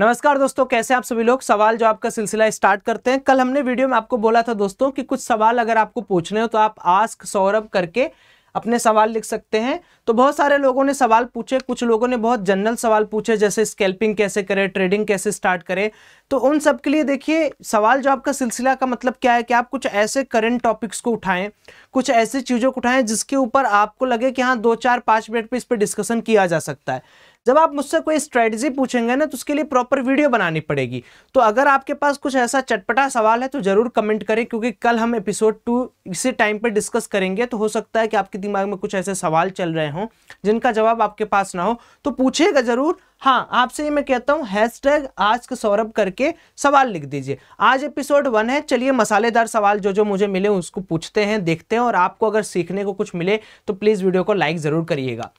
नमस्कार दोस्तों कैसे आप सभी लोग सवाल जो आपका सिलसिला स्टार्ट करते हैं कल हमने वीडियो में आपको बोला था दोस्तों कि कुछ सवाल अगर आपको पूछने हो तो आप आस्क सौरभ करके अपने सवाल लिख सकते हैं तो बहुत सारे लोगों ने सवाल पूछे कुछ लोगों ने बहुत जनरल सवाल पूछे जैसे स्केल्पिंग कैसे करें ट्रेडिंग कैसे स्टार्ट करें तो उन सब के लिए देखिए सवाल जो आपका सिलसिला का मतलब क्या है कि आप कुछ ऐसे करंट टॉपिक्स को उठाएं कुछ ऐसी चीज़ों को उठाएं जिसके ऊपर आपको लगे कि हाँ दो चार पाँच मिनट पर इस पर डिस्कशन किया जा सकता है जब आप मुझसे कोई स्ट्रेटजी पूछेंगे ना तो उसके लिए प्रॉपर वीडियो बनानी पड़ेगी तो अगर आपके पास कुछ ऐसा चटपटा सवाल है तो ज़रूर कमेंट करें क्योंकि कल हम एपिसोड टू इसी टाइम पर डिस्कस करेंगे तो हो सकता है कि आपके दिमाग में कुछ ऐसे सवाल चल रहे हों जिनका जवाब आपके पास ना हो तो पूछेगा ज़रूर हाँ आपसे ये मैं कहता हूँ हैश टैग आज के सौरभ करके सवाल लिख दीजिए आज एपिसोड वन है चलिए मसालेदार सवाल जो जो मुझे मिले उसको पूछते हैं देखते हैं और आपको अगर सीखने को कुछ मिले तो प्लीज़ वीडियो को लाइक ज़रूर करिएगा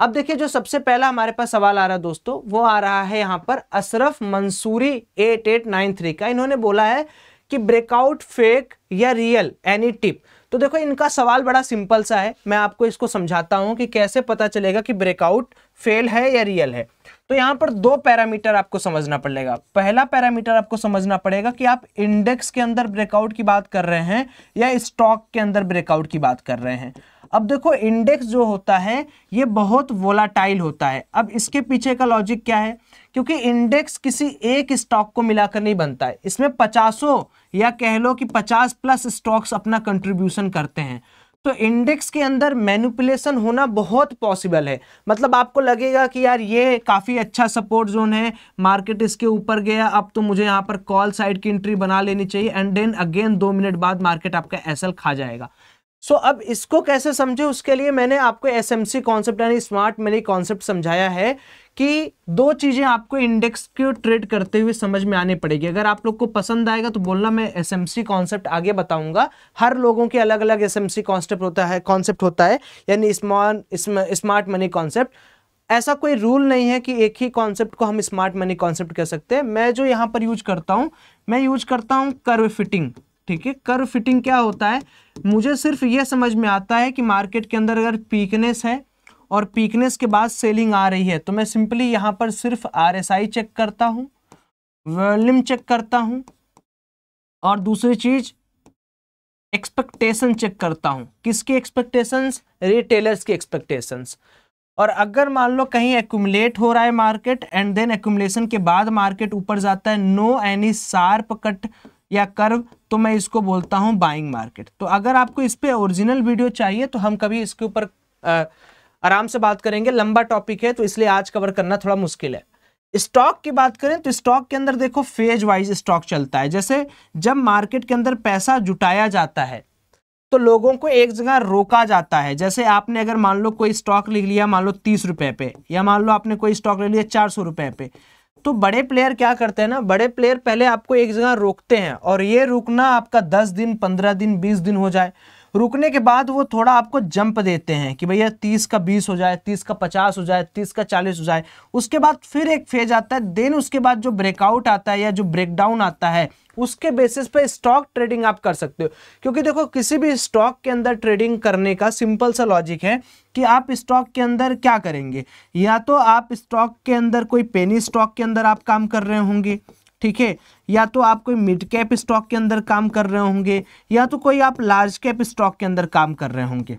अब देखिए जो सबसे पहला हमारे पास सवाल आ रहा है दोस्तों वो आ रहा है यहाँ पर Ashraf Mansuri eight eight nine three का इन्होंने बोला है कि ब्रेकआउट फेक या रियल एनी टिप तो देखो इनका सवाल बड़ा सिंपल सा है मैं आपको इसको समझाता हूं कि कैसे पता चलेगा कि ब्रेकआउट फेल है या रियल है तो यहाँ पर दो पैरामीटर आपको समझना पड़ेगा पहला पैरामीटर आपको समझना पड़ेगा कि आप इंडेक्स के अंदर ब्रेकआउट की बात कर रहे हैं या स्टॉक के अंदर ब्रेकआउट की बात कर रहे हैं अब देखो इंडेक्स जो होता है ये बहुत वोलाटाइल होता है अब इसके पीछे का लॉजिक क्या है क्योंकि इंडेक्स किसी एक स्टॉक को मिलाकर नहीं बनता है इसमें पचासों या कह लो कि पचास प्लस स्टॉक्स अपना कंट्रीब्यूशन करते हैं तो इंडेक्स के अंदर मैनुपुलेशन होना बहुत पॉसिबल है मतलब आपको लगेगा कि यार ये काफ़ी अच्छा सपोर्ट जोन है मार्केट इसके ऊपर गया अब तो मुझे यहाँ पर कॉल साइड की एंट्री बना लेनी चाहिए एंड देन अगेन दो मिनट बाद मार्केट आपका एसल खा जाएगा सो so, अब इसको कैसे समझे उसके लिए मैंने आपको एस एम सी कॉन्सेप्ट यानी स्मार्ट मनी कॉन्सेप्ट समझाया है कि दो चीज़ें आपको इंडेक्स को ट्रेड करते हुए समझ में आने पड़ेगी अगर आप लोग को पसंद आएगा तो बोलना मैं एस एम सी कॉन्सेप्ट आगे बताऊंगा हर लोगों के अलग अलग एस एम सी कॉन्सेप्ट होता है कॉन्सेप्ट होता है यानी स्मार्ट मनी कॉन्सेप्ट ऐसा कोई रूल नहीं है कि एक ही कॉन्सेप्ट को हम स्मार्ट मनी कॉन्सेप्ट कह सकते हैं मैं जो यहाँ पर यूज करता हूँ मैं यूज करता हूँ कर्व फिटिंग ठीक है कर्व फिटिंग क्या होता है मुझे सिर्फ ये समझ में आता है कि मार्केट के अंदर अगर पीकनेस है और पीकनेस के बाद सेलिंग आ रही है तो मैं सिंपली यहाँ पर सिर्फ आर चेक करता हूँ वॉल्यूम चेक करता हूँ और दूसरी चीज़ एक्सपेक्टेशन चेक करता हूँ किसकी एक्सपेक्टेशंस रिटेलर्स की एक्सपेक्टेशंस और अगर मान लो कहीं एकट हो रहा है मार्केट एंड देन एकुमलेशन के बाद मार्केट ऊपर जाता है नो एनी शार्प कट या कर्व तो मैं इसको बोलता हूँ बाइंग मार्केट तो अगर आपको इस पर ओरिजिनल वीडियो चाहिए तो हम कभी इसके ऊपर आराम से बात करेंगे लंबा टॉपिक है तो इसलिए आज कवर करना थोड़ा मुश्किल है स्टॉक की बात करें तो स्टॉक के अंदर देखो फेज वाइज स्टॉक चलता है जैसे जब मार्केट के अंदर पैसा जुटाया जाता है तो लोगों को एक जगह रोका जाता है जैसे आपने अगर मान लो कोई स्टॉक ले लिया मान लो तीस रुपए पे या मान लो आपने कोई स्टॉक ले लिया चार सौ रुपए पे तो बड़े प्लेयर क्या करते हैं ना बड़े प्लेयर पहले आपको एक जगह रोकते हैं और ये रुकना आपका दस दिन पंद्रह दिन बीस दिन हो जाए रुकने के बाद वो थोड़ा आपको जंप देते हैं कि भैया तीस का बीस हो जाए तीस का पचास हो जाए तीस का चालीस हो जाए उसके बाद फिर एक फेज आता है देन उसके बाद जो ब्रेकआउट आता है या जो ब्रेकडाउन आता है उसके बेसिस पे स्टॉक ट्रेडिंग आप कर सकते हो क्योंकि देखो किसी भी स्टॉक के अंदर ट्रेडिंग करने का सिंपल सा लॉजिक है कि आप स्टॉक के अंदर क्या करेंगे या तो आप स्टॉक के अंदर कोई पेनी स्टॉक के अंदर आप काम कर रहे होंगे ठीक है या तो आप कोई मिड कैप स्टॉक के अंदर काम कर रहे होंगे या तो कोई आप लार्ज कैप स्टॉक के अंदर काम कर रहे होंगे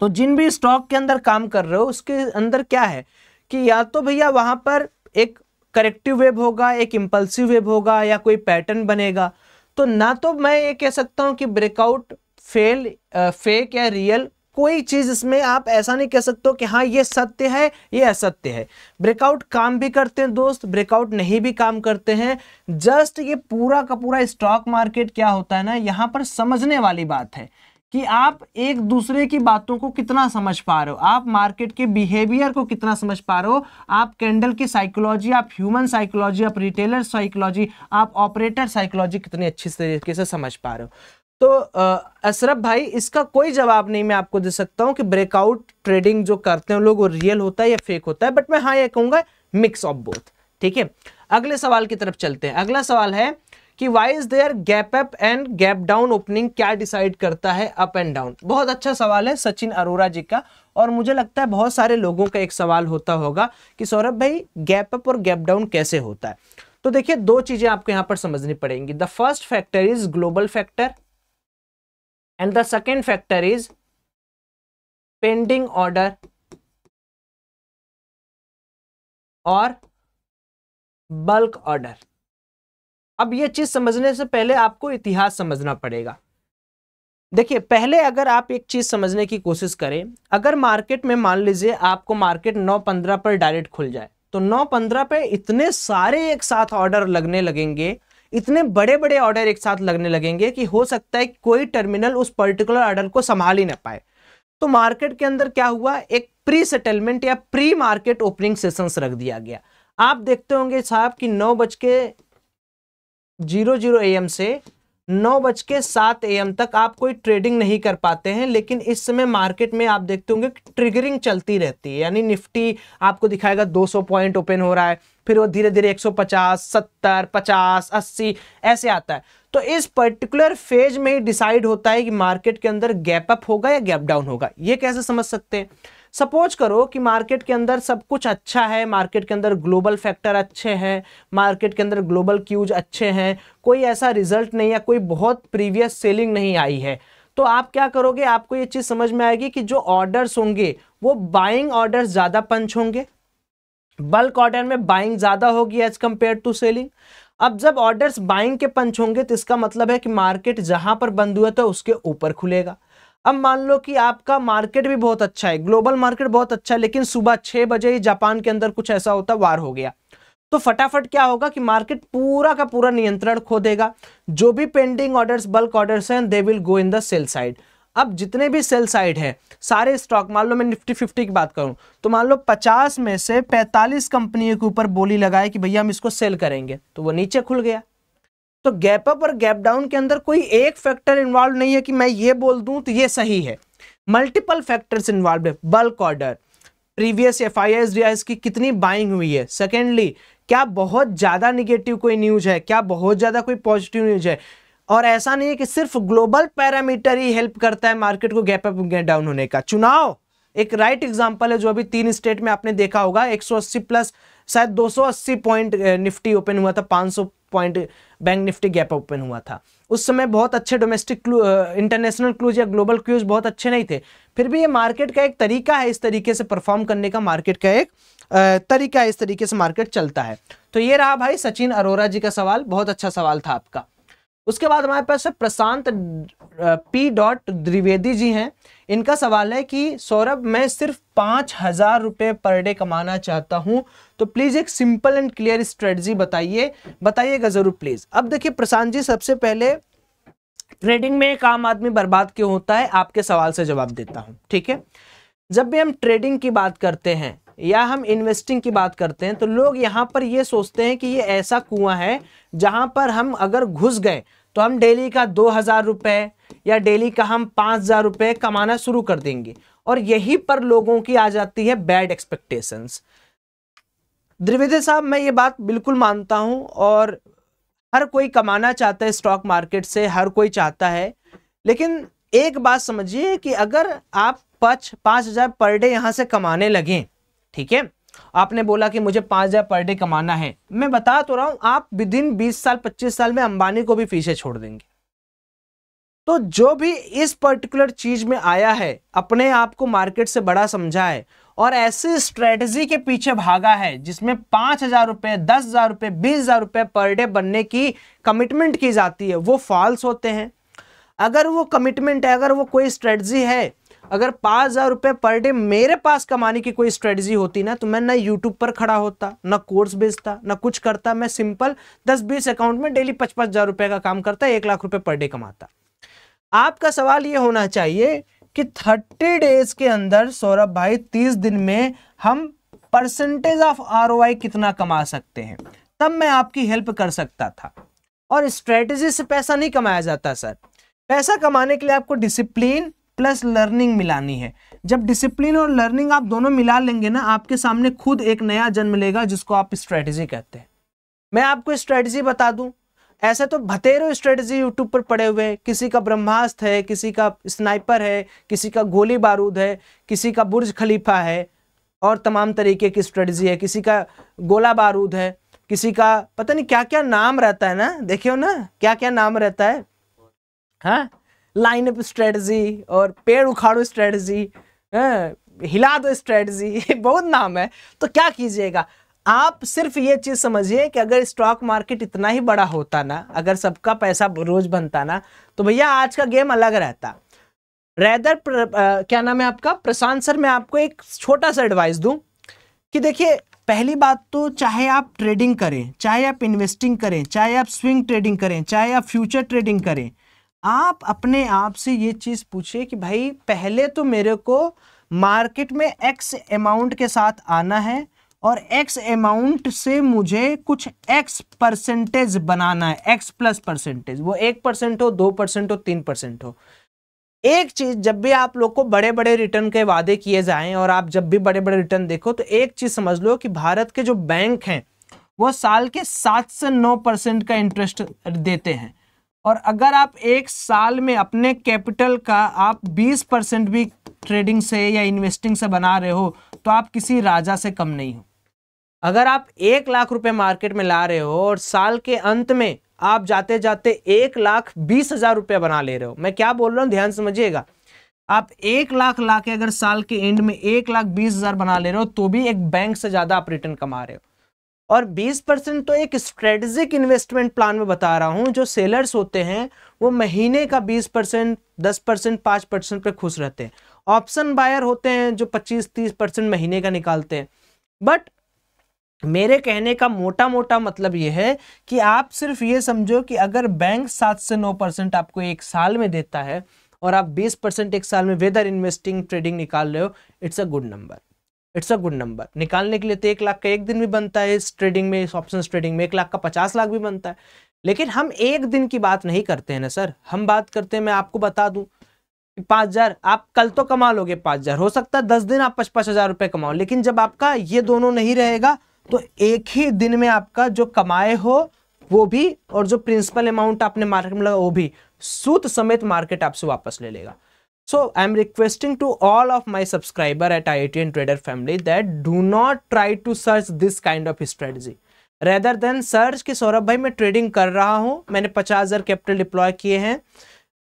तो जिन भी स्टॉक के अंदर काम कर रहे हो उसके अंदर क्या है कि या तो भैया वहाँ पर एक करेक्टिव वेब होगा एक इम्पल्सिव वेब होगा या कोई पैटर्न बनेगा तो ना तो मैं ये कह सकता हूँ कि ब्रेकआउट फेल फेक या रियल कोई चीज़ इसमें आप ऐसा नहीं कह सकते हो कि हाँ ये सत्य है ये असत्य है ब्रेकआउट काम भी करते हैं दोस्त ब्रेकआउट नहीं भी काम करते हैं जस्ट ये पूरा का पूरा स्टॉक मार्केट क्या होता है ना यहाँ पर समझने वाली बात है कि आप एक दूसरे की बातों को कितना समझ पा रहे हो आप मार्केट के बिहेवियर को कितना समझ पा रहे हो आप कैंडल की साइकोलॉजी आप ह्यूमन साइकोलॉजी आप रिटेलर साइकोलॉजी आप ऑपरेटर साइकोलॉजी कितनी अच्छी तरीके से समझ पा रहे हो तो अशरफ भाई इसका कोई जवाब नहीं मैं आपको दे सकता हूं कि ब्रेकआउट ट्रेडिंग जो करते हैं लोग वो रियल होता है या फेक होता है बट मैं हाँ ये कहूंगा मिक्स ऑफ बोथ ठीक है अगले सवाल की तरफ चलते हैं अगला सवाल है कि why is there gap up and gap down opening क्या डिसाइड करता है अप एंड डाउन बहुत अच्छा सवाल है सचिन अरोरा जी का और मुझे लगता है बहुत सारे लोगों का एक सवाल होता होगा कि सौरभ भाई गैप अप और गैप डाउन कैसे होता है तो देखिए दो चीजें आपको यहां पर समझनी पड़ेंगी the first factor is global factor and the second factor is pending order और बल्क ऑर्डर अब ये चीज समझने से पहले आपको इतिहास समझना पड़ेगा देखिए पहले अगर आप एक चीज समझने की कोशिश करें अगर मार्केट में मान लीजिए आपको मार्केट 915 पर डायरेक्ट खुल जाए तो 915 पे इतने सारे एक साथ ऑर्डर लगने लगेंगे इतने बड़े बड़े ऑर्डर एक साथ लगने लगेंगे कि हो सकता है कोई टर्मिनल उस पर्टिकुलर ऑर्डर को संभाल ही ना पाए तो मार्केट के अंदर क्या हुआ एक प्री सेटलमेंट या प्री मार्केट ओपनिंग सेशंस रख दिया गया आप देखते होंगे साहब कि नौ बज के जीरो जीरो ए से नौ बज के सात एम तक आप कोई ट्रेडिंग नहीं कर पाते हैं लेकिन इस समय मार्केट में आप देखते होंगे ट्रिगरिंग चलती रहती है यानी निफ्टी आपको दिखाएगा 200 पॉइंट ओपन हो रहा है फिर वो धीरे धीरे 150, 70, 50, 80 ऐसे आता है तो इस पर्टिकुलर फेज में ही डिसाइड होता है कि मार्केट के अंदर गैप अप होगा या गैप डाउन होगा ये कैसे समझ सकते हैं सपोज करो कि मार्केट के अंदर सब कुछ अच्छा है मार्केट के अंदर ग्लोबल फैक्टर अच्छे हैं मार्केट के अंदर ग्लोबल क्यूज अच्छे हैं कोई ऐसा रिजल्ट नहीं या कोई बहुत प्रीवियस सेलिंग नहीं आई है तो आप क्या करोगे आपको ये चीज़ समझ में आएगी कि जो ऑर्डर्स होंगे वो बाइंग ऑर्डर ज़्यादा पंच होंगे बल्क ऑर्डर में बाइंग ज़्यादा होगी एज कम्पेयर टू सेलिंग अब जब ऑर्डर्स बाइंग के पंच होंगे तो इसका मतलब है कि मार्केट जहां पर बंद हुआ था तो उसके ऊपर खुलेगा अब मान लो कि आपका मार्केट भी बहुत अच्छा है ग्लोबल मार्केट बहुत अच्छा है लेकिन सुबह छह बजे ही जापान के अंदर कुछ ऐसा होता वार हो गया तो फटाफट क्या होगा कि मार्केट पूरा का पूरा नियंत्रण खो देगा जो भी पेंडिंग ऑर्डर्स बल्क ऑर्डर्स हैं they will go in the sell side अब जितने भी सेल साइड है सारे स्टॉक मान लो मैं निफ्टी फिफ्टी की बात करूं तो मान लो पचास में से पैंतालीस कंपनियों के ऊपर बोली लगाए कि भैया हम इसको सेल करेंगे तो वो नीचे खुल गया तो गैप अप और गैप डाउन के अंदर कोई एक फैक्टर इन्वॉल्व नहीं है कि मैं ये बोल दूं तो ये सही है मल्टीपल फैक्टर्स इन्वॉल्व है bulk order previous F I S की कितनी बाइंग हुई है सेकेंडली क्या बहुत ज़्यादा निगेटिव कोई न्यूज है क्या बहुत ज़्यादा कोई पॉजिटिव न्यूज है और ऐसा नहीं है कि सिर्फ ग्लोबल पैरामीटर ही हेल्प करता है मार्केट को गैप अप गैप डाउन होने का चुनाव एक राइट right एग्जांपल है जो अभी तीन स्टेट में आपने देखा होगा 180 प्लस शायद 280 पॉइंट निफ्टी ओपन हुआ था 500 point bank Nifty gap open हुआ था उस समय बहुत अच्छे डोमेस्टिक क्लू इंटरनेशनल क्लूज या ग्लोबल क्लूज बहुत अच्छे नहीं थे फिर भी ये मार्केट का एक तरीका है इस तरीके से परफॉर्म करने का मार्केट का एक तरीका है इस तरीके से मार्केट चलता है तो ये रहा भाई सचिन अरोरा जी का सवाल बहुत अच्छा सवाल था आपका उसके बाद हमारे पास है प्रशांत पी डॉट द्विवेदी जी हैं इनका सवाल है कि सौरभ मैं सिर्फ पाँच हज़ार रुपये पर डे कमाना चाहता हूँ तो प्लीज़ एक सिंपल एंड क्लियर स्ट्रेटजी बताइए बताइएगा ज़रूर प्लीज़ अब देखिए प्रशांत जी सबसे पहले ट्रेडिंग में एक आम आदमी बर्बाद क्यों होता है आपके सवाल से जवाब देता हूँ ठीक है जब भी हम ट्रेडिंग की बात करते हैं या हम इन्वेस्टिंग की बात करते हैं तो लोग यहाँ पर ये सोचते हैं कि ये ऐसा कुआं है जहाँ पर हम अगर घुस गए तो हम डेली का दो हज़ार रुपये या डेली का हम पाँच हज़ार रुपये कमाना शुरू कर देंगे और यही पर लोगों की आ जाती है बैड एक्सपेक्टेशंस द्विवेदी साहब मैं ये बात बिल्कुल मानता हूँ और हर कोई कमाना चाहता है स्टॉक मार्केट से हर कोई चाहता है लेकिन एक बात समझिए कि अगर आप पाँच पाँच हज़ार पर डे यहाँ से कमाने लगें ठीक है आपने बोला कि मुझे पांच हज़ार पर डे कमाना है मैं बता तो रहा हूं आप विद इन बीस साल पच्चीस साल में अंबानी को भी पीछे छोड़ देंगे तो जो भी इस पर्टिकुलर चीज़ में आया है अपने आप को मार्केट से बड़ा समझा है और ऐसी स्ट्रेटजी के पीछे भागा है जिसमें पांच हज़ार रुपए दस हज़ार रुपए बीस हज़ार रुपए पर डे बनने की कमिटमेंट की जाती है वो फॉल्स होते हैं अगर वो कमिटमेंट है अगर वो कोई स्ट्रेटजी है अगर पाँच हज़ार रुपये पर डे मेरे पास कमाने की कोई स्ट्रेटजी होती ना तो मैं ना यूट्यूब पर खड़ा होता ना कोर्स बेचता ना कुछ करता मैं सिंपल दस बीस अकाउंट में डेली पचपन हज़ार रुपये का काम करता एक लाख रुपये पर डे कमाता आपका सवाल ये होना चाहिए कि थर्टी डेज के अंदर सौरभ भाई तीस दिन में हम परसेंटेज ऑफ आर कितना कमा सकते हैं तब मैं आपकी हेल्प कर सकता था और स्ट्रेटजी से पैसा नहीं कमाया जाता सर पैसा कमाने के लिए आपको डिसिप्लिन प्लस लर्निंग मिलानी है जब डिसिप्लिन और लर्निंग आप दोनों मिला लेंगे ना आपके सामने खुद एक नया जन्म लेगा जिसको आप स्ट्रेटजी कहते हैं मैं आपको स्ट्रेटजी बता दूं ऐसे तो भतेरो स्ट्रेटजी यूट्यूब पर पड़े हुए हैं किसी का ब्रह्मास्त्र है किसी का स्नाइपर है किसी का गोली बारूद है किसी का बुर्ज खलीफा है और तमाम तरीके की स्ट्रेटजी है किसी का गोला बारूद है किसी का पता नहीं क्या क्या नाम रहता है ना देखियो ना क्या क्या नाम रहता है हाँ लाइनअप स्ट्रेटजी और पेड़ उखाड़ो स्ट्रेटजी हाँ, हिला दो स्ट्रेटजी बहुत नाम है तो क्या कीजिएगा आप सिर्फ ये चीज़ समझिए कि अगर स्टॉक मार्केट इतना ही बड़ा होता ना अगर सबका पैसा रोज बनता ना तो भैया आज का गेम अलग रहता रैदर प्र, आ, क्या नाम है आपका प्रशांत सर मैं आपको एक छोटा सा एडवाइस दूं कि देखिए पहली बात तो चाहे आप ट्रेडिंग करें चाहे आप इन्वेस्टिंग करें चाहे आप स्विंग ट्रेडिंग करें चाहे आप फ्यूचर ट्रेडिंग करें आप अपने आप से ये चीज़ पूछिए कि भाई पहले तो मेरे को मार्केट में एक्स अमाउंट के साथ आना है और एक्स अमाउंट से मुझे कुछ एक्स परसेंटेज बनाना है एक्स प्लस परसेंटेज वो एक परसेंट हो दो परसेंट हो तीन परसेंट हो एक चीज़ जब भी आप लोग को बड़े बड़े रिटर्न के वादे किए जाएं और आप जब भी बड़े बड़े रिटर्न देखो तो एक चीज़ समझ लो कि भारत के जो बैंक हैं वो साल के सात से नौ परसेंट का इंटरेस्ट देते हैं और अगर आप एक साल में अपने कैपिटल का आप 20 परसेंट भी ट्रेडिंग से या इन्वेस्टिंग से बना रहे हो तो आप किसी राजा से कम नहीं हो अगर आप एक लाख रुपए मार्केट में ला रहे हो और साल के अंत में आप जाते जाते एक लाख बीस हजार रुपये बना ले रहे हो मैं क्या बोल रहा हूँ ध्यान समझिएगा आप एक लाख ला के अगर साल के एंड में एक लाख बीस हजार बना ले रहे हो तो भी एक बैंक से ज़्यादा आप रिटर्न कमा रहे हो और 20 परसेंट तो एक स्ट्रेटजिक इन्वेस्टमेंट प्लान में बता रहा हूँ जो सेलर्स होते हैं वो महीने का 20 परसेंट दस परसेंट पाँच परसेंट पर खुश रहते हैं ऑप्शन बायर होते हैं जो 25-30 परसेंट महीने का निकालते हैं बट मेरे कहने का मोटा मोटा मतलब यह है कि आप सिर्फ ये समझो कि अगर बैंक सात से नौ परसेंट आपको एक साल में देता है और आप बीस परसेंट एक साल में वेदर इन्वेस्टिंग ट्रेडिंग निकाल रहे हो it's a good number it's a good number निकालने के लिए तो एक लाख का एक दिन भी बनता है इस ट्रेडिंग में इस ऑप्शन ट्रेडिंग में एक लाख का पचास लाख भी बनता है लेकिन हम एक दिन की बात नहीं करते हैं ना सर हम बात करते हैं मैं आपको बता दूं कि पाँच हज़ार आप कल तो कमा लोगे पाँच हज़ार हो सकता है दस दिन आप पचपन हज़ार रुपये कमाओ लेकिन जब आपका ये दोनों नहीं रहेगा तो एक ही दिन में आपका जो कमाए हो वो भी और जो प्रिंसिपल अमाउंट आपने मार्केट में मतलब लगा वो भी सूत समेत मार्केट आपसे वापस ले लेगा So am requesting to all of my subscriber at IITN Trader family that do not try to search this kind of strategy. Rather than search कि सौरभ भाई मैं ट्रेडिंग कर रहा हूँ मैंने पचास हज़ार कैपिटल डिप्लॉय किए हैं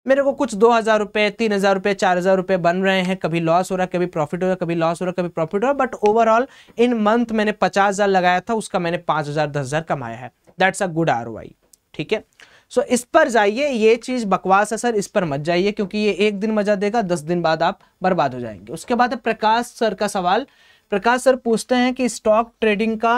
मेरे को कुछ दो हज़ार रुपये तीन हज़ार रुपये चार हज़ार रुपये बन रहे हैं कभी लॉस हो रहा है कभी प्रॉफिट हो रहा है कभी लॉस हो रहा है कभी प्रॉफिट हो रहा है बट ओवरऑल इन मंथ मैंने पचास हज़ार लगाया था उसका मैंने पाँच हज़ार दस हज़ार कमाया है दैट्स अ गुड आर ठीक है सो इस पर जाइए ये चीज़ बकवास है सर इस पर मत जाइए क्योंकि ये एक दिन मजा देगा दस दिन बाद आप बर्बाद हो जाएंगे उसके बाद है प्रकाश सर का सवाल प्रकाश सर पूछते हैं कि स्टॉक ट्रेडिंग का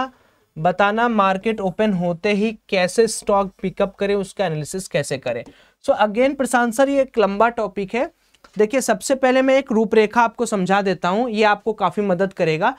बताना मार्केट ओपन होते ही कैसे स्टॉक पिकअप करें उसका एनालिसिस कैसे करें सो अगेन प्रशांत सर ये एक लंबा टॉपिक है देखिए सबसे पहले मैं एक रूपरेखा आपको समझा देता हूँ ये आपको काफ़ी मदद करेगा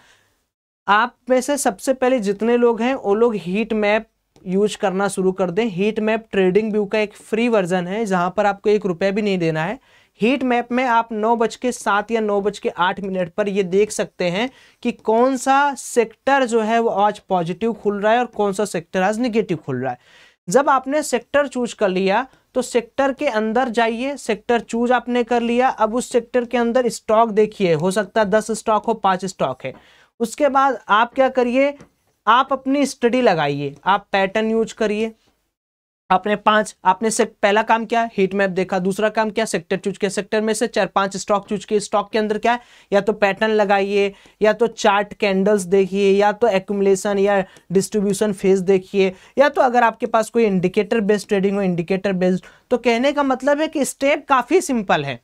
आप में से सबसे पहले जितने लोग हैं वो लोग हीट मैप यूज करना शुरू कर दें हीट मैप ट्रेडिंग व्यू का एक फ्री वर्जन है जहाँ पर आपको एक रुपये भी नहीं देना है हीट मैप में आप नौ बज के सात या नौ बज के आठ मिनट पर ये देख सकते हैं कि कौन सा सेक्टर जो है वो आज पॉजिटिव खुल रहा है और कौन सा सेक्टर आज निगेटिव खुल रहा है जब आपने सेक्टर चूज कर लिया तो सेक्टर के अंदर जाइए सेक्टर चूज आपने कर लिया अब उस सेक्टर के अंदर स्टॉक देखिए हो सकता है दस स्टॉक हो पाँच स्टॉक है उसके बाद आप क्या करिए आप अपनी स्टडी लगाइए आप पैटर्न यूज करिए आपने पांच आपने से पहला काम क्या हीट मैप देखा दूसरा काम क्या सेक्टर चूज किया सेक्टर में से चार पांच स्टॉक चूज किए स्टॉक के अंदर क्या है या तो पैटर्न लगाइए या तो चार्ट कैंडल्स देखिए या तो एकुमुलेशन या डिस्ट्रीब्यूशन फेज देखिए या तो अगर आपके पास कोई इंडिकेटर बेस्ड ट्रेडिंग हो इंडिकेटर बेस्ड तो कहने का मतलब है कि स्टेप काफ़ी सिंपल है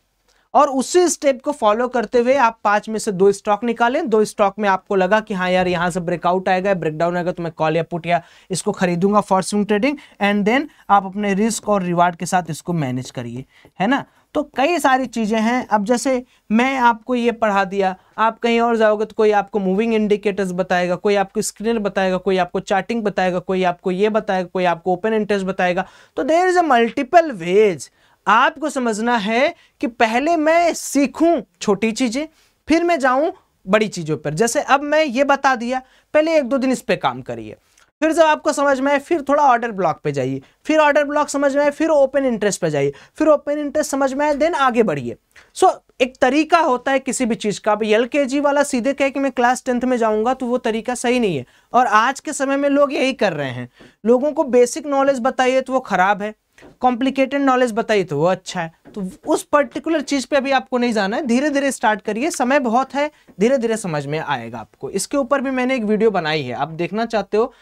और उसी स्टेप को फॉलो करते हुए आप पांच में से दो स्टॉक निकालें दो स्टॉक में आपको लगा कि हाँ यार यहाँ से ब्रेकआउट आएगा ब्रेकडाउन आएगा तो मैं कॉल या पुट या इसको खरीदूंगा for swing trading and then आप अपने रिस्क और रिवार्ड के साथ इसको मैनेज करिए है ना तो कई सारी चीज़ें हैं अब जैसे मैं आपको ये पढ़ा दिया आप कहीं और जाओगे तो कोई आपको मूविंग इंडिकेटर्स बताएगा कोई आपको स्क्रीनर बताएगा कोई आपको चार्टिंग बताएगा कोई आपको ये बताएगा कोई आपको ओपन इंटरेस्ट बताएगा तो there is a multiple ways आपको समझना है कि पहले मैं सीखूं छोटी चीज़ें फिर मैं जाऊं बड़ी चीज़ों पर जैसे अब मैं ये बता दिया पहले एक दो दिन इस पर काम करिए फिर जब आपको समझ में आए फिर थोड़ा ऑर्डर ब्लॉक पे जाइए फिर ऑर्डर ब्लॉक समझ में आए फिर ओपन इंटरेस्ट पे जाइए फिर ओपन इंटरेस्ट समझ में आए देन आगे बढ़िए सो एक तरीका होता है किसी भी चीज़ का अब एल वाला सीधे कहे कि मैं क्लास टेंथ में जाऊंगा तो वो तरीका सही नहीं है और आज के समय में लोग यही कर रहे हैं लोगों को बेसिक नॉलेज बताइए तो वो ख़राब है कॉम्प्लिकेटेड नॉलेज बताइए तो वो अच्छा है तो उस पर्टिकुलर चीज पे अभी आपको नहीं जाना है धीरे धीरे स्टार्ट करिए समय बहुत है धीरे धीरे समझ में आएगा आपको इसके ऊपर भी मैंने एक वीडियो बनाई है आप देखना चाहते हो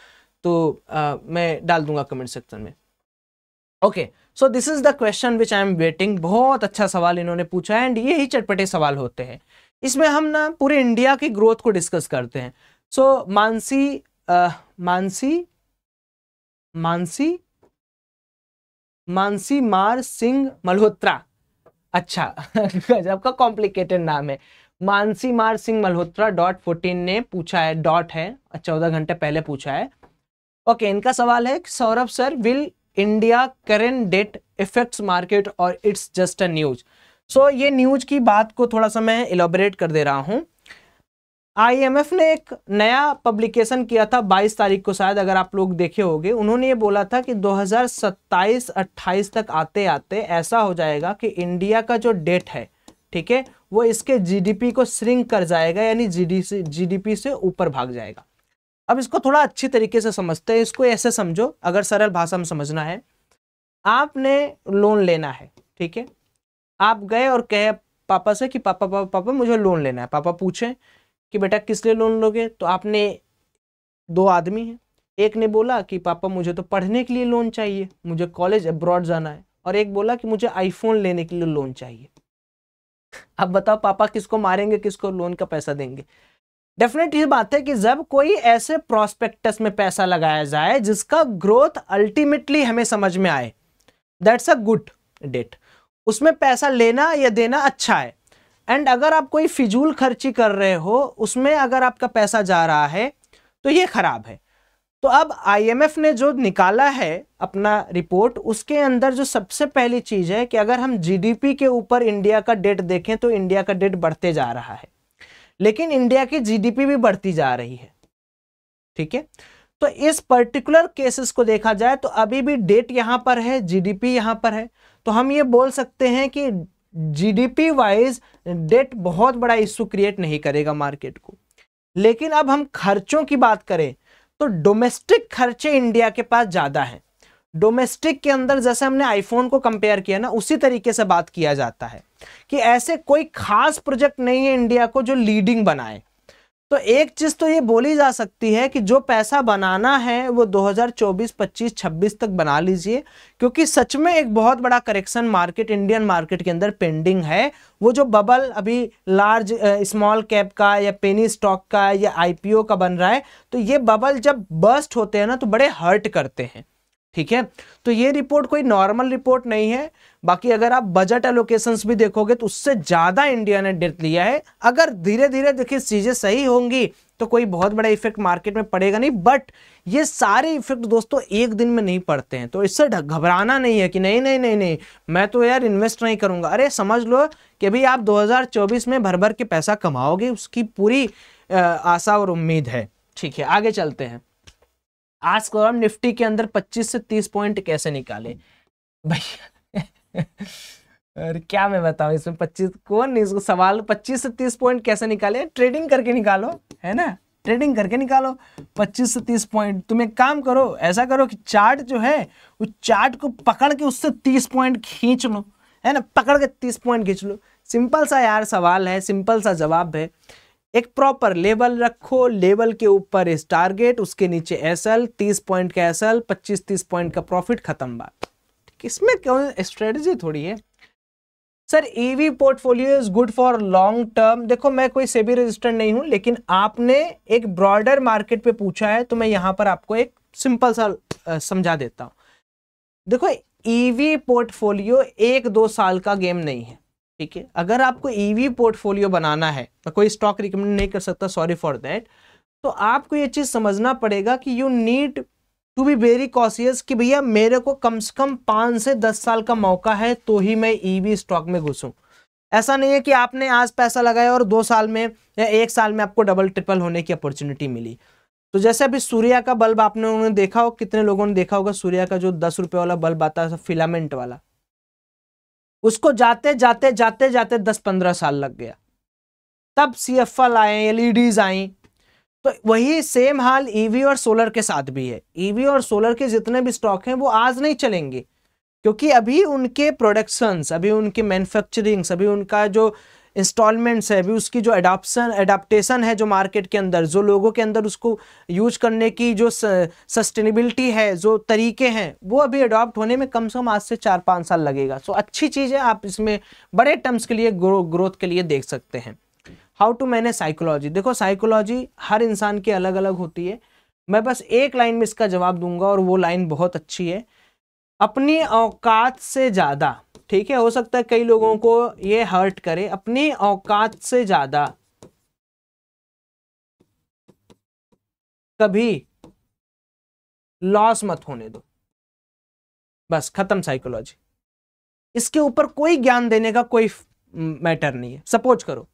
तो आ, मैं डाल दूंगा कमेंट सेक्शन में okay so this is the question which I am waiting बहुत अच्छा सवाल इन्होंने पूछा है एंड ये ही चटपटे सवाल होते हैं इसमें हम ना पूरे इंडिया की ग्रोथ को डिस्कस करते हैं सो so, मानसी आ, मानसी मानसी मानसी मार सिंह मल्होत्रा अच्छा गजब का कॉम्प्लिकेटेड नाम है मानसी मार सिंह मल्होत्रा डॉट फोर्टीन ने पूछा है डॉट है चौदह घंटे पहले पूछा है ओके इनका सवाल है Saurabh sir will India current debt effects market और it's just a news so ये न्यूज की बात को थोड़ा सा मैं इलाबोरेट कर दे रहा हूँ आईएमएफ ने एक नया पब्लिकेशन किया था 22 तारीख को शायद अगर आप लोग देखे होंगे उन्होंने ये बोला था कि 2027-28 तक आते आते ऐसा हो जाएगा कि इंडिया का जो डेट है ठीक है वो इसके जीडीपी को श्रिंक कर जाएगा यानी जी डी जीडीपी से ऊपर भाग जाएगा अब इसको थोड़ा अच्छी तरीके से समझते हैं इसको ऐसे समझो अगर सरल भाषा में समझना है आपने लोन लेना है ठीक है आप गए और कहे पापा से कि पापा पापा पापा मुझे लोन लेना है पापा पूछें कि बेटा किस लिए लोन लोगे तो आपने दो आदमी हैं एक ने बोला कि पापा मुझे तो पढ़ने के लिए लोन चाहिए मुझे कॉलेज अब्रॉड जाना है और एक बोला कि मुझे आईफोन लेने के लिए लोन चाहिए अब बताओ पापा किसको मारेंगे किसको लोन का पैसा देंगे डेफिनेटली ये बात है कि जब कोई ऐसे प्रोस्पेक्टस में पैसा लगाया जाए जिसका ग्रोथ अल्टीमेटली हमें समझ में आए दैट्स अ गुड डेट उसमें पैसा लेना या देना अच्छा है एंड अगर आप कोई फिजूल खर्ची कर रहे हो उसमें अगर आपका पैसा जा रहा है तो ये ख़राब है तो अब आईएमएफ ने जो निकाला है अपना रिपोर्ट उसके अंदर जो सबसे पहली चीज़ है कि अगर हम जीडीपी के ऊपर इंडिया का डेट देखें तो इंडिया का डेट बढ़ते जा रहा है लेकिन इंडिया की जीडीपी भी बढ़ती जा रही है ठीक है तो इस पर्टिकुलर केसेस को देखा जाए तो अभी भी डेट यहां पर है जीडीपी यहां पर है तो हम ये बोल सकते हैं कि जीडीपी वाइज डेट बहुत बड़ा इश्यू क्रिएट नहीं करेगा मार्केट को लेकिन अब हम खर्चों की बात करें तो डोमेस्टिक खर्चे इंडिया के पास ज़्यादा हैं डोमेस्टिक के अंदर जैसे हमने आईफोन को कंपेयर किया ना उसी तरीके से बात किया जाता है कि ऐसे कोई खास प्रोजेक्ट नहीं है इंडिया को जो लीडिंग बनाए तो एक चीज तो ये बोली जा सकती है कि जो पैसा बनाना है वो 2024, 25, 26 तक बना लीजिए क्योंकि सच में एक बहुत बड़ा करेक्शन मार्केट इंडियन मार्केट के अंदर पेंडिंग है वो जो बबल अभी लार्ज स्मॉल कैप का या पेनी स्टॉक का या आईपीओ का बन रहा है तो ये बबल जब बर्स्ट होते हैं ना तो बड़े हर्ट करते हैं ठीक है तो ये रिपोर्ट कोई नॉर्मल रिपोर्ट नहीं है बाकी अगर आप बजट एलोकेशंस भी देखोगे तो उससे ज़्यादा इंडिया ने डेट लिया है अगर धीरे धीरे देखिए चीज़ें सही होंगी तो कोई बहुत बड़ा इफेक्ट मार्केट में पड़ेगा नहीं बट ये सारे इफेक्ट दोस्तों एक दिन में नहीं पड़ते हैं तो इससे घबराना नहीं है कि नहीं नहीं नहीं नहीं मैं तो यार इन्वेस्ट नहीं करूंगा अरे समझ लो कि भाई आप दो में भर भर के पैसा कमाओगे उसकी पूरी आशा और उम्मीद है ठीक है आगे चलते हैं आज करो हम निफ्टी के अंदर 25 से 30 पॉइंट कैसे निकाले भैया अरे क्या मैं बताऊँ इसमें 25 कौन इसको सवाल 25 से 30 पॉइंट कैसे निकाले ट्रेडिंग करके निकालो है ना ट्रेडिंग करके निकालो 25 से 30 पॉइंट तुम एक काम करो ऐसा करो कि चार्ट जो है उस चार्ट को पकड़ के उससे 30 पॉइंट खींच लो है ना पकड़ के 30 पॉइंट खींच लो सिंपल सा यार सवाल है सिंपल सा जवाब है एक प्रॉपर लेवल रखो लेवल के ऊपर इस टारगेट उसके नीचे एस एल तीस पॉइंट का एस एल पच्चीस तीस पॉइंट का प्रॉफिट खत्म बात इसमें क्यों स्ट्रेटजी थोड़ी है sir EV portfolio is good for long term देखो मैं कोई सेबी रजिस्टर्ड नहीं हूं लेकिन आपने एक ब्रॉडर मार्केट पे पूछा है तो मैं यहां पर आपको एक सिंपल सा समझा देता हूं देखो ईवी e पोर्टफोलियो एक दो साल का गेम नहीं है ठीक है अगर आपको ईवी e पोर्टफोलियो बनाना है मैं तो कोई स्टॉक रिकमेंड नहीं कर सकता सॉरी फॉर दैट तो आपको ये चीज़ समझना पड़ेगा कि you need to be very cautious कि भैया मेरे को कम से कम पाँच से दस साल का मौका है तो ही मैं ईवी e स्टॉक में घुसूँ ऐसा नहीं है कि आपने आज पैसा लगाया और दो साल में या एक साल में आपको डबल ट्रिपल होने की अपॉर्चुनिटी मिली तो जैसे अभी सूर्या का बल्ब आपने उन्होंने देखा हो कितने लोगों ने देखा होगा सूर्या का जो दस रुपये वाला बल्ब आता है फिलामेंट वाला उसको जाते जाते जाते जाते दस पंद्रह साल लग गया तब सी एफ एल आए एल e आई तो वही सेम हाल ईवी e और सोलर के साथ भी है ईवी e और सोलर के जितने भी स्टॉक हैं वो आज नहीं चलेंगे क्योंकि अभी उनके प्रोडक्शंस अभी उनके मैन्युफैक्चरिंग्स अभी उनका जो इंस्टॉलमेंट्स है अभी उसकी जो एडाप्शन एडाप्टेशन है जो मार्केट के अंदर जो लोगों के अंदर उसको यूज करने की जो सस्टेनेबिलिटी है जो तरीके हैं वो अभी अडॉप्ट होने में कम से कम आज से चार पाँच साल लगेगा सो अच्छी चीज़ है आप इसमें बड़े टर्म्स के लिए ग्रो ग्रोथ के लिए देख सकते हैं हाउ टू मैनेज साइकोलॉजी देखो साइकोलॉजी हर इंसान की अलग अलग होती है मैं बस एक लाइन में इसका जवाब दूंगा और वो लाइन बहुत अच्छी है अपनी औकात से ज़्यादा ठीक है हो सकता है कई लोगों हम्म। को ये हर्ट करे अपनी औकात से ज्यादा कभी लॉस मत होने दो बस खत्म साइकोलॉजी इसके ऊपर कोई ज्ञान देने का कोई मैटर नहीं है सपोज करो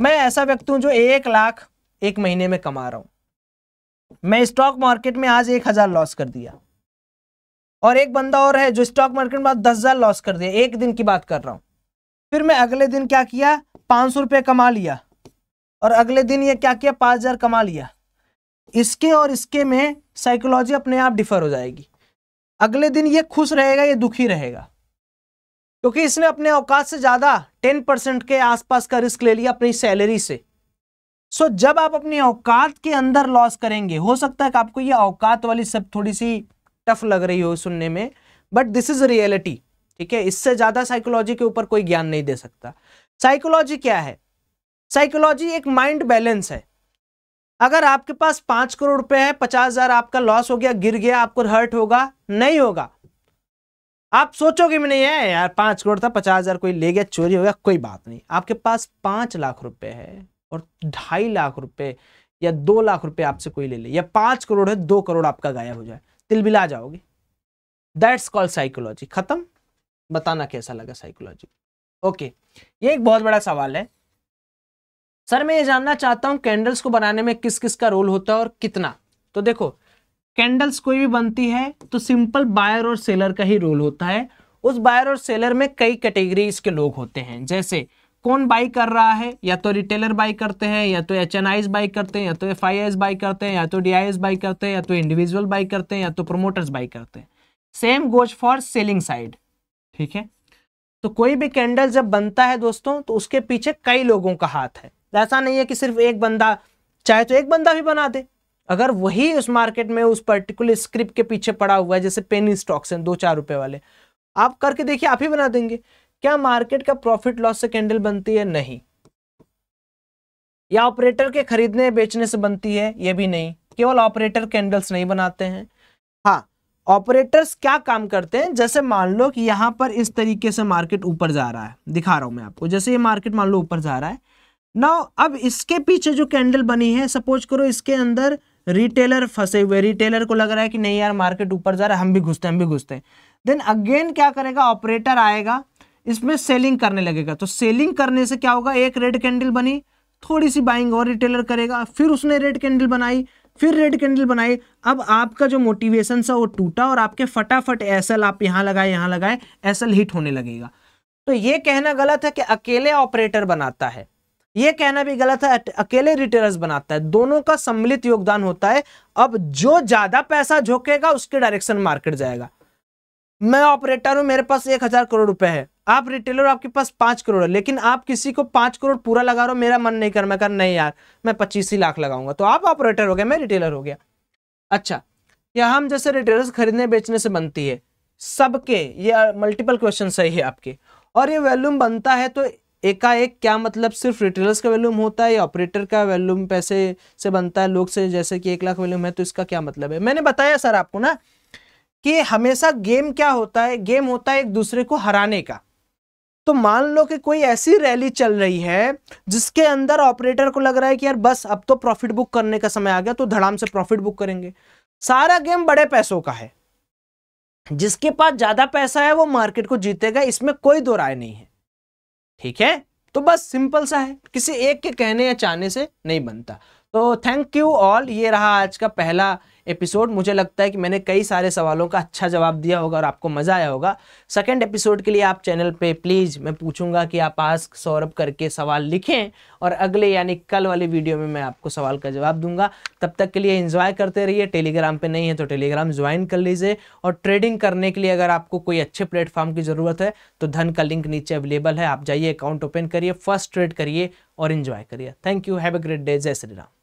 मैं ऐसा व्यक्ति हूं जो एक लाख एक महीने में कमा रहा हूं मैं स्टॉक मार्केट में आज एक हजार लॉस कर दिया और एक बंदा और है जो स्टॉक मार्केट में दस हजार लॉस कर दिया एक दिन की बात कर रहा हूँ फिर मैं अगले दिन क्या किया पांच सौ रुपये कमा लिया और अगले दिन ये क्या किया पांच हजार कमा लिया इसके और इसके में साइकोलॉजी अपने आप डिफर हो जाएगी अगले दिन ये खुश रहेगा ये दुखी रहेगा क्योंकि इसने अपने औकात से ज़्यादा टेन परसेंट के आसपास का रिस्क ले लिया अपनी सैलरी से सो so, जब आप अपनी औकात के अंदर लॉस करेंगे हो सकता है कि आपको ये औकात वाली सब थोड़ी सी टफ लग रही हो सुनने में बट दिस इज रियलिटी ठीक है इससे ज्यादा साइकोलॉजी के ऊपर कोई ज्ञान नहीं दे सकता साइकोलॉजी क्या है साइकोलॉजी एक माइंड बैलेंस है अगर आपके पास पांच करोड़ रुपए है पचास हजार आपका लॉस हो गया गिर गया आपको हर्ट होगा नहीं होगा आप सोचोगे भी नहीं है यार पांच करोड़ था पचास हजार कोई ले गया चोरी हो गया कोई बात नहीं आपके पास पांच लाख रुपए है और ढाई लाख रुपए या दो लाख रुपए आपसे कोई ले ले या पांच करोड़ है दो करोड़ आपका गायब हो जाए तिलबिला जाओगे दैट्स कॉल्ड साइकोलॉजी खत्म बताना कैसा लगा साइकोलॉजी ओके ये एक बहुत बड़ा सवाल है सर मैं ये जानना चाहता हूं कैंडल्स को बनाने में किस किस का रोल होता है और कितना तो देखो कैंडल्स कोई भी बनती है तो सिंपल बायर और सेलर का ही रोल होता है उस बायर और सेलर में कई कैटेगरीज के लोग होते हैं जैसे कौन बाई कर रहा है या तो रिटेलर बाई करते हैं या तो एच एन आईज बाई करते हैं या तो एफ आई एस बाई करते हैं या तो डी आई एस बाई करते हैं या तो इंडिविजुअल बाई करते हैं या तो प्रोमोटर्स बाई करते हैं same goes for selling side ठीक है तो कोई भी कैंडल जब बनता है दोस्तों तो उसके पीछे कई लोगों का हाथ है ऐसा नहीं है कि सिर्फ एक बंदा चाहे तो एक बंदा भी बना दे अगर वही उस मार्केट में उस पर्टिकुलर स्क्रिप्ट के पीछे पड़ा हुआ है जैसे पेनी स्टॉक्स हैं दो चार रुपए वाले आप करके देखिए आप ही बना देंगे क्या मार्केट का प्रॉफिट लॉस से कैंडल बनती है नहीं या ऑपरेटर के खरीदने बेचने से बनती है यह भी नहीं केवल ऑपरेटर कैंडल्स नहीं बनाते हैं हाँ ऑपरेटर्स क्या काम करते हैं जैसे मान लो कि यहां पर इस तरीके से मार्केट ऊपर जा रहा है दिखा रहा हूं मैं आपको जैसे ये मार्केट मान लो ऊपर जा रहा है ना अब इसके पीछे जो कैंडल बनी है सपोज करो इसके अंदर रिटेलर फंसे हुए रिटेलर को लग रहा है कि नहीं यार मार्केट ऊपर जा रहा है हम भी घुसते हैं हम भी घुसते हैं देन अगेन क्या करेगा ऑपरेटर आएगा इसमें सेलिंग करने लगेगा तो सेलिंग करने से क्या होगा एक रेड कैंडल बनी थोड़ी सी बाइंग और रिटेलर करेगा फिर उसने रेड कैंडल बनाई फिर रेड कैंडल बनाई अब आपका जो मोटिवेशन था वो टूटा और आपके फटाफट एस आप यहाँ लगाए यहाँ लगाए एस हिट होने लगेगा तो ये कहना गलत है कि अकेले ऑपरेटर बनाता है ये कहना भी गलत है अकेले रिटेलर्स बनाता है दोनों का सम्मिलित योगदान होता है अब जो ज्यादा पैसा झोंकेगा उसके डायरेक्शन मार्केट जाएगा मैं ऑपरेटर हूं मेरे पास एक हजार करोड़ रुपए है आप रिटेलर आपके पास पाँच करोड़ है लेकिन आप किसी को पाँच करोड़ पूरा लगा रहे हो मेरा मन नहीं कर मैं कर नहीं यार मैं पच्चीस ही लाख लगाऊंगा तो आप ऑपरेटर हो गया मैं रिटेलर हो गया अच्छा यह हम जैसे रिटेलर्स खरीदने बेचने से बनती है सबके ये मल्टीपल क्वेश्चन सही है आपके और ये वैल्यूम बनता है तो एकाएक क्या मतलब सिर्फ रिटेलर्स का वैल्यूम होता है या ऑपरेटर का वैल्यूम पैसे से बनता है लोग से जैसे कि एक लाख वैल्यूम है तो इसका क्या मतलब है मैंने बताया सर आपको ना कि हमेशा गेम क्या होता है गेम होता है एक दूसरे को हराने का तो मान लो कि कोई ऐसी रैली चल रही है जिसके अंदर ऑपरेटर को लग रहा है कि यार बस अब तो प्रॉफिट बुक करने का समय आ गया तो धड़ाम से प्रॉफिट बुक करेंगे सारा गेम बड़े पैसों का है जिसके पास ज्यादा पैसा है वो मार्केट को जीतेगा इसमें कोई दो राय नहीं है ठीक है तो बस सिंपल सा है किसी एक के कहने या चाहने से नहीं बनता तो थैंक यू ऑल ये रहा आज का पहला एपिसोड मुझे लगता है कि मैंने कई सारे सवालों का अच्छा जवाब दिया होगा और आपको मज़ा आया होगा सेकेंड एपिसोड के लिए आप चैनल पे प्लीज़ मैं पूछूंगा कि आप आस्क सौरभ करके सवाल लिखें और अगले यानी कल वाली वीडियो में मैं आपको सवाल का जवाब दूंगा तब तक के लिए इन्जॉय करते रहिए टेलीग्राम पर नहीं है तो टेलीग्राम ज्वाइन कर लीजिए और ट्रेडिंग करने के लिए अगर आपको कोई अच्छे प्लेटफॉर्म की ज़रूरत है तो धन का लिंक नीचे अवेलेबल है आप जाइए अकाउंट ओपन करिए फर्स्ट ट्रेड करिए और इन्जॉय करिए thank you have a great day जय श्री राम